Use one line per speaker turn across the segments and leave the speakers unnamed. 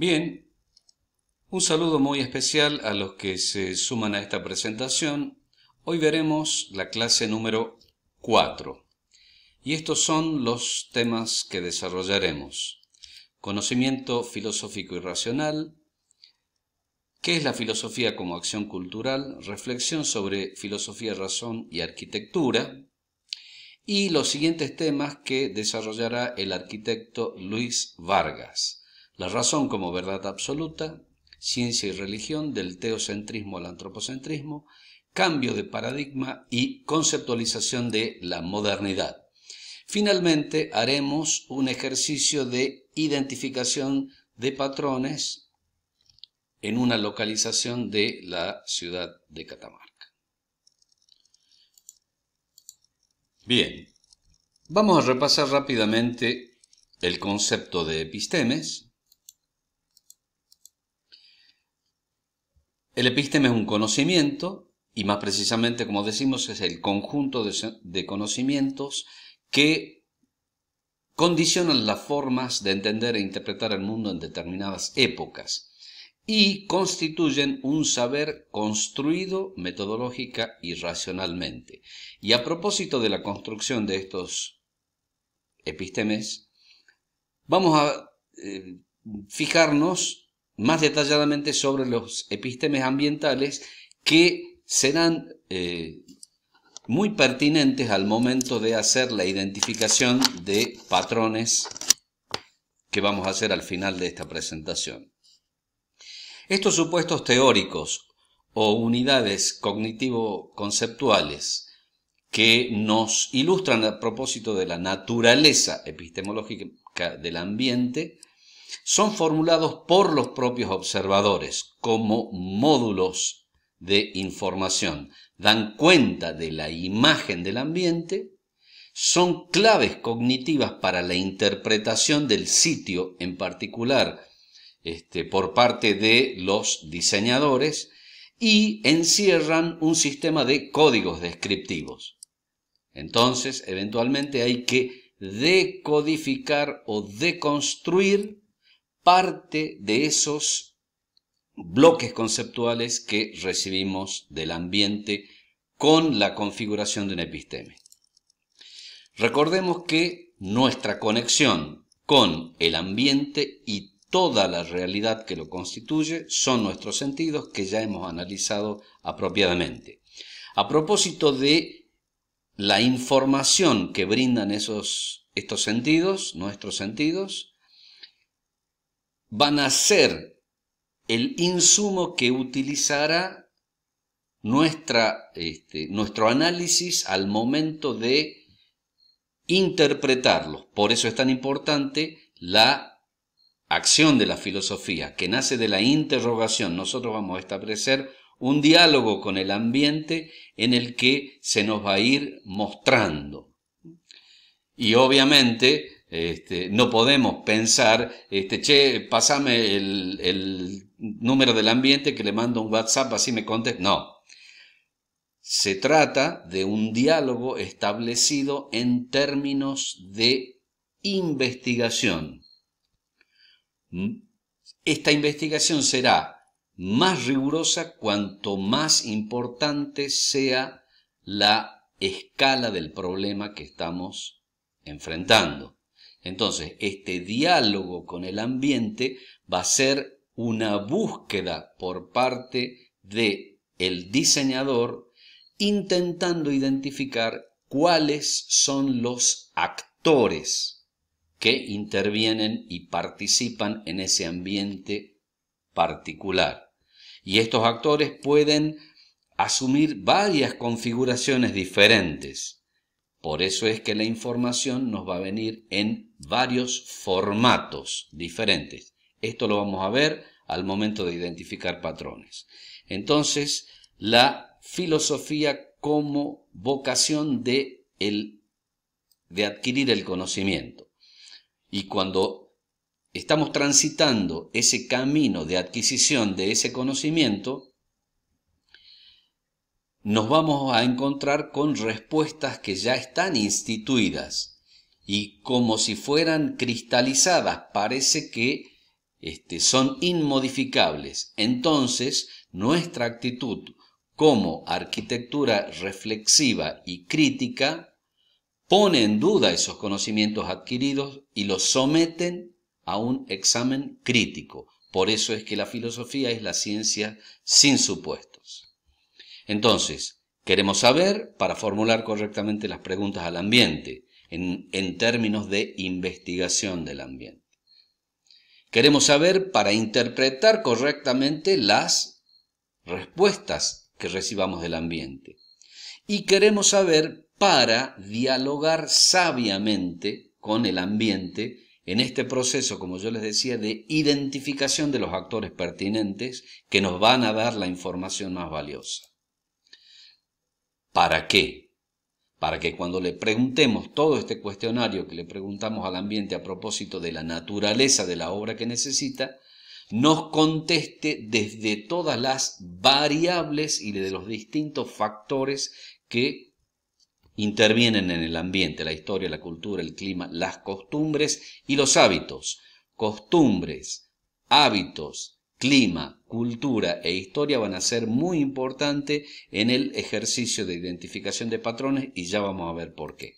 Bien, un saludo muy especial a los que se suman a esta presentación. Hoy veremos la clase número 4. Y estos son los temas que desarrollaremos. Conocimiento filosófico y racional. ¿Qué es la filosofía como acción cultural? Reflexión sobre filosofía, razón y arquitectura. Y los siguientes temas que desarrollará el arquitecto Luis Vargas la razón como verdad absoluta, ciencia y religión, del teocentrismo al antropocentrismo, cambio de paradigma y conceptualización de la modernidad. Finalmente, haremos un ejercicio de identificación de patrones en una localización de la ciudad de Catamarca. Bien, vamos a repasar rápidamente el concepto de epistemes, El episteme es un conocimiento, y más precisamente, como decimos, es el conjunto de, conocimientos que condicionan las formas de entender e interpretar el mundo en determinadas épocas y constituyen un saber construido metodológica y racionalmente. Y a propósito de la construcción de estos epistemes, vamos a eh, fijarnos más detalladamente sobre los epistemes ambientales que serán eh, muy pertinentes al momento de hacer la identificación de patrones que vamos a hacer al final de esta presentación. Estos supuestos teóricos o unidades cognitivo-conceptuales que nos ilustran a propósito de la naturaleza epistemológica del ambiente son formulados por los propios observadores como módulos de información. Dan cuenta de la imagen del ambiente, son claves cognitivas para la interpretación del sitio en particular este, por parte de los diseñadores y encierran un sistema de códigos descriptivos. Entonces, eventualmente hay que decodificar o deconstruir parte de esos bloques conceptuales que recibimos del ambiente con la configuración de un episteme. Recordemos que nuestra conexión con el ambiente y toda la realidad que lo constituye son nuestros sentidos que ya hemos analizado apropiadamente. A propósito de la información que brindan estos sentidos, nuestros sentidos, van a ser el insumo que utilizará nuestra, este, nuestro análisis al momento de interpretarlos. Por eso es tan importante la acción de la filosofía, que nace de la interrogación. Nosotros vamos a establecer un diálogo con el ambiente en el que se nos va a ir mostrando. Y obviamente este, no podemos pensar, este, che, pasame el, número del ambiente que le mando un WhatsApp, así me contesta. No. Se trata de un diálogo establecido en términos de investigación. ¿Mm? Esta investigación será más rigurosa cuanto más importante sea la escala del problema que estamos enfrentando. Entonces, este diálogo con el ambiente va a ser una búsqueda por parte de el diseñador intentando identificar cuáles son los actores que intervienen y participan en ese ambiente particular. Y estos actores pueden asumir varias configuraciones diferentes. Por eso es que la información nos va a venir en varios formatos diferentes. Esto lo vamos a ver al momento de identificar patrones. Entonces, la filosofía como vocación de, de adquirir el conocimiento. Y cuando estamos transitando ese camino de adquisición de ese conocimiento, nos vamos a encontrar con respuestas que ya están instituidas y como si fueran cristalizadas, parece que este, son inmodificables. Entonces, nuestra actitud como arquitectura reflexiva y crítica pone en duda esos conocimientos adquiridos y los someten a un examen crítico. Por eso es que la filosofía es la ciencia sin supuestos. Entonces, queremos saber para formular correctamente las preguntas al ambiente, en, términos de investigación del ambiente. Queremos saber para interpretar correctamente las respuestas que recibamos del ambiente. Y queremos saber para dialogar sabiamente con el ambiente en este proceso, como yo les decía, de identificación de los actores pertinentes que nos van a dar la información más valiosa. ¿Para qué? Para que cuando le preguntemos todo este cuestionario que le preguntamos al ambiente a propósito de la naturaleza de la obra que necesita, nos conteste desde todas las variables y desde los distintos factores que intervienen en el ambiente, la historia, la cultura, el clima, las costumbres y los hábitos. Costumbres, hábitos, clima, cultura e historia van a ser muy importantes en el ejercicio de identificación de patrones y ya vamos a ver por qué.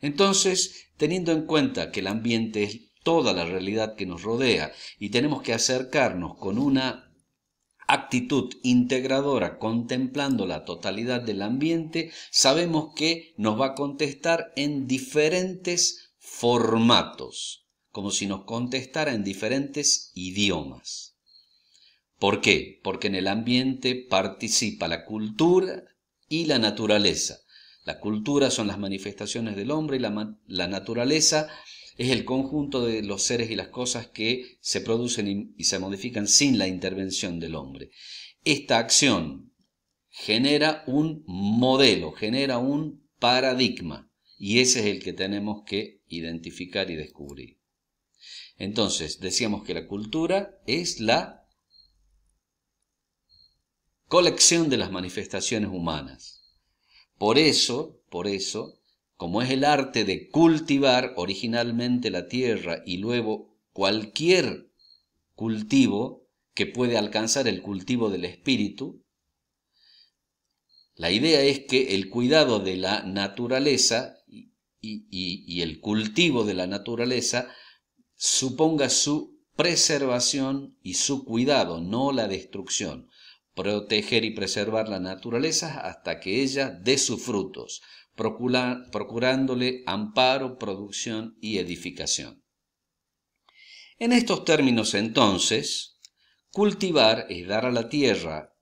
Entonces, teniendo en cuenta que el ambiente es toda la realidad que nos rodea y tenemos que acercarnos con una actitud integradora contemplando la totalidad del ambiente, sabemos que nos va a contestar en diferentes formatos como si nos contestara en diferentes idiomas. ¿Por qué? Porque en el ambiente participa la cultura y la naturaleza. La cultura son las manifestaciones del hombre y la, naturaleza es el conjunto de los seres y las cosas que se producen y se modifican sin la intervención del hombre. Esta acción genera un modelo, genera un paradigma y ese es el que tenemos que identificar y descubrir. Entonces, decíamos que la cultura es la colección de las manifestaciones humanas. Por eso, por eso, como es el arte de cultivar originalmente la tierra y luego cualquier cultivo que puede alcanzar el cultivo del espíritu, la idea es que el cuidado de la naturaleza y, y el cultivo de la naturaleza suponga su preservación y su cuidado, no la destrucción. Proteger y preservar la naturaleza hasta que ella dé sus frutos, procurándole amparo, producción y edificación. En estos términos entonces, cultivar es dar a la tierra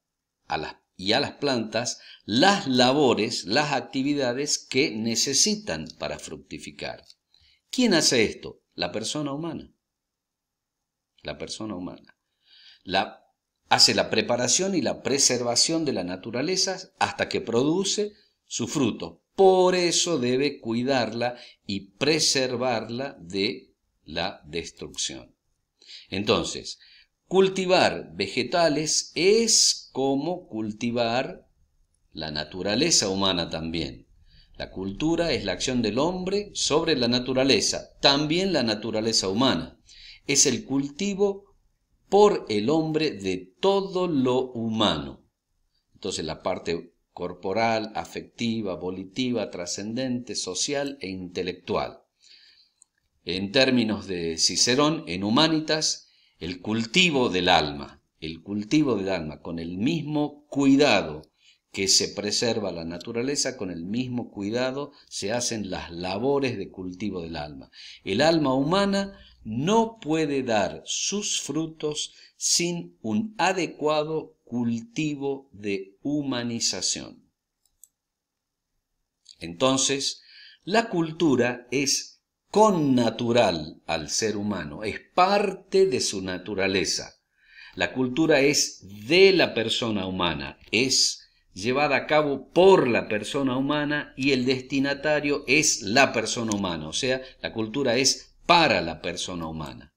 y a las plantas las labores, las actividades que necesitan para fructificar. ¿Quién hace esto? La persona humana. La persona humana. hace la preparación y la preservación de la naturaleza hasta que produce su fruto. Por eso debe cuidarla y preservarla de la destrucción. Entonces, cultivar vegetales es como cultivar la naturaleza humana también. La cultura es la acción del hombre sobre la naturaleza, también la naturaleza humana. Es el cultivo por el hombre de todo lo humano. Entonces la parte corporal, afectiva, volitiva, trascendente, social e intelectual. En términos de Cicerón, en Humanitas, el cultivo del alma, el cultivo del alma con el mismo cuidado que se preserva la naturaleza con el mismo cuidado se hacen las labores de cultivo del alma. El alma humana no puede dar sus frutos sin un adecuado cultivo de humanización. Entonces, la cultura es connatural al ser humano, es parte de su naturaleza. La cultura es de la persona humana, es llevada a cabo por la persona humana y el destinatario es la persona humana, o sea, la cultura es para la persona humana.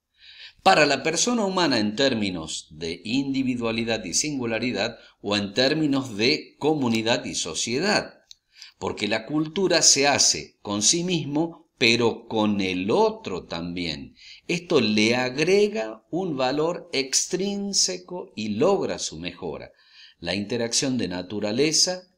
Para la persona humana en términos de individualidad y singularidad o en términos de comunidad y sociedad, porque la cultura se hace con sí mismo, pero con el otro también. Esto le agrega un valor extrínseco y logra su mejora la interacción de naturaleza,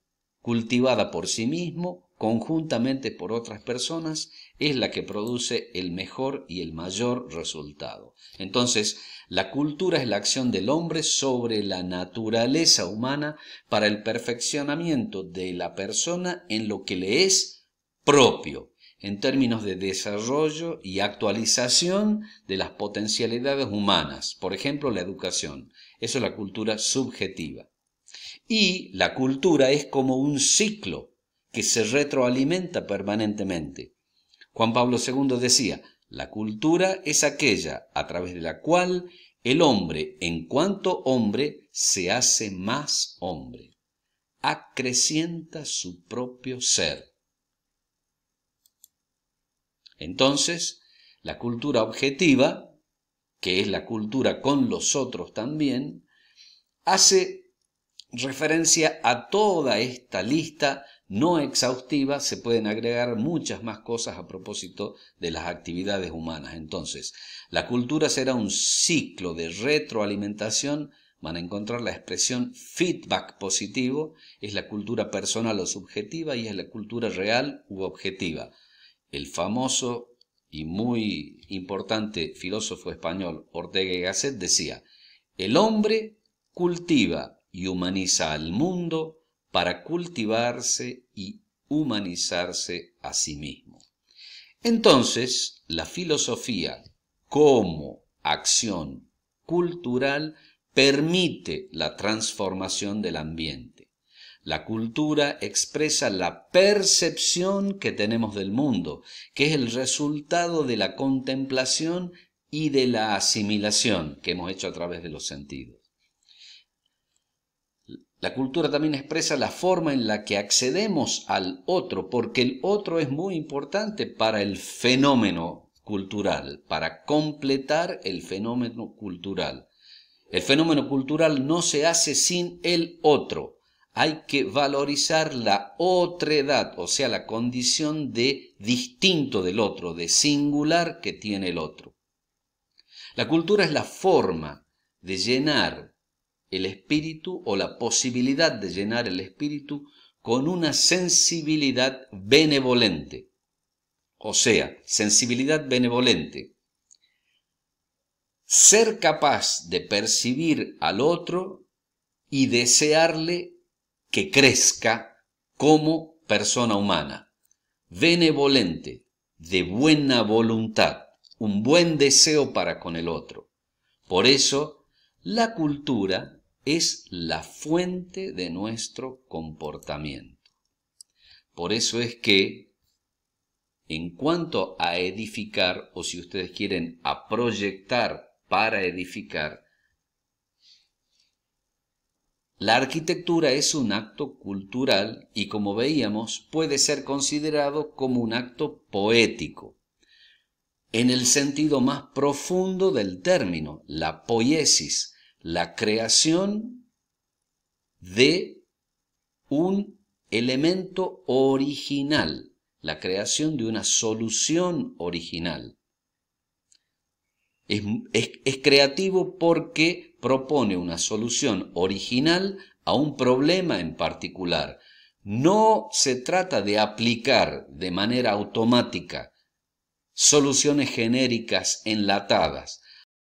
cultivada por sí mismo, conjuntamente por otras personas, es la que produce el mejor y el mayor resultado. Entonces, la cultura es la acción del hombre sobre la naturaleza humana para el perfeccionamiento de la persona en lo que le es propio, en términos de desarrollo y actualización de las potencialidades humanas, por ejemplo, la educación. Eso es la cultura subjetiva. Y la cultura es como un ciclo que se retroalimenta permanentemente. Juan Pablo II decía, la cultura es aquella a través de la cual el hombre, en cuanto hombre, se hace más hombre, acrecienta su propio ser. Entonces, la cultura objetiva, que es la cultura con los otros también, hace referencia a toda esta lista no exhaustiva, se pueden agregar muchas más cosas a propósito de las actividades humanas. Entonces, la cultura será un ciclo de retroalimentación, van a encontrar la expresión feedback positivo, es la cultura personal o subjetiva y es la cultura real u objetiva. El famoso y muy importante filósofo español Ortega y Gasset decía, el hombre cultiva y humaniza al mundo para cultivarse y humanizarse a sí mismo. Entonces, la filosofía como acción cultural permite la transformación del ambiente. La cultura expresa la percepción que tenemos del mundo, que es el resultado de la contemplación y de la asimilación que hemos hecho a través de los sentidos. La cultura también expresa la forma en la que accedemos al otro, porque el otro es muy importante para el fenómeno cultural, para completar el fenómeno cultural. El fenómeno cultural no se hace sin el otro. Hay que valorizar la otredad, o sea, la condición de distinto del otro, de singular que tiene el otro. La cultura es la forma de llenar el espíritu o la posibilidad de llenar el espíritu con una sensibilidad benevolente. O sea, sensibilidad benevolente. Ser capaz de percibir al otro y desearle que crezca como persona humana. Benevolente, de buena voluntad, un buen deseo para con el otro. Por eso, la cultura es la fuente de nuestro comportamiento. Por eso es que, en cuanto a edificar, o si ustedes quieren, a proyectar para edificar, la arquitectura es un acto cultural y, como veíamos, puede ser considerado como un acto poético, en el sentido más profundo del término, la poiesis, la creación de un elemento original, la creación de una solución original. Es, creativo porque propone una solución original a un problema en particular. No se trata de aplicar de manera automática soluciones genéricas enlatadas,